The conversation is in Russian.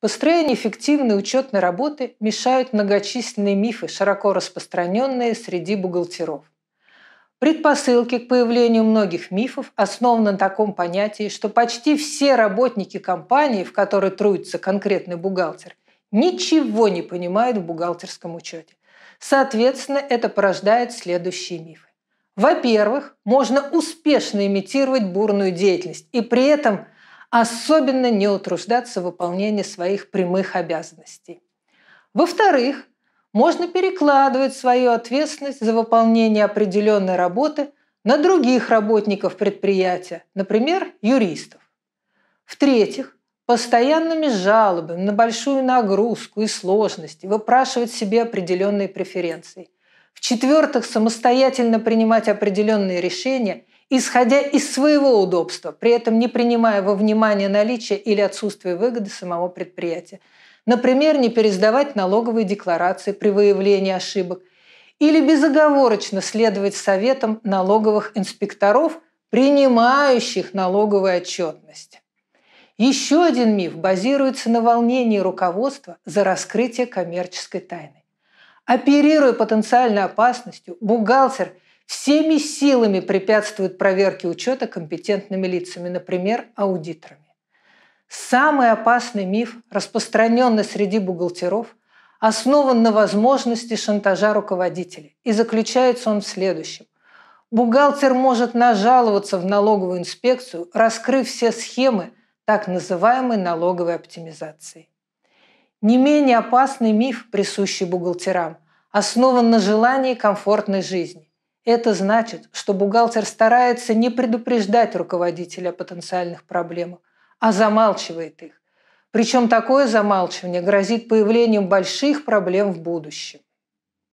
Построению эффективной учетной работы мешают многочисленные мифы, широко распространенные среди бухгалтеров. Предпосылки к появлению многих мифов основаны на таком понятии, что почти все работники компании, в которой трудится конкретный бухгалтер, ничего не понимают в бухгалтерском учете. Соответственно, это порождает следующие мифы. Во-первых, можно успешно имитировать бурную деятельность и при этом – особенно не утруждаться в выполнении своих прямых обязанностей. Во-вторых, можно перекладывать свою ответственность за выполнение определенной работы на других работников предприятия, например, юристов. В-третьих, постоянными жалобами на большую нагрузку и сложности выпрашивать себе определенные преференции. В-четвертых, самостоятельно принимать определенные решения исходя из своего удобства, при этом не принимая во внимание наличие или отсутствие выгоды самого предприятия. Например, не пересдавать налоговые декларации при выявлении ошибок или безоговорочно следовать советам налоговых инспекторов, принимающих налоговую отчетность. Еще один миф базируется на волнении руководства за раскрытие коммерческой тайны. Оперируя потенциальной опасностью, бухгалтер – всеми силами препятствует проверке учета компетентными лицами, например, аудиторами. Самый опасный миф, распространенный среди бухгалтеров, основан на возможности шантажа руководителей. И заключается он в следующем. Бухгалтер может нажаловаться в налоговую инспекцию, раскрыв все схемы так называемой налоговой оптимизации. Не менее опасный миф, присущий бухгалтерам, основан на желании комфортной жизни. Это значит, что бухгалтер старается не предупреждать руководителя о потенциальных проблемах, а замалчивает их. Причем такое замалчивание грозит появлением больших проблем в будущем.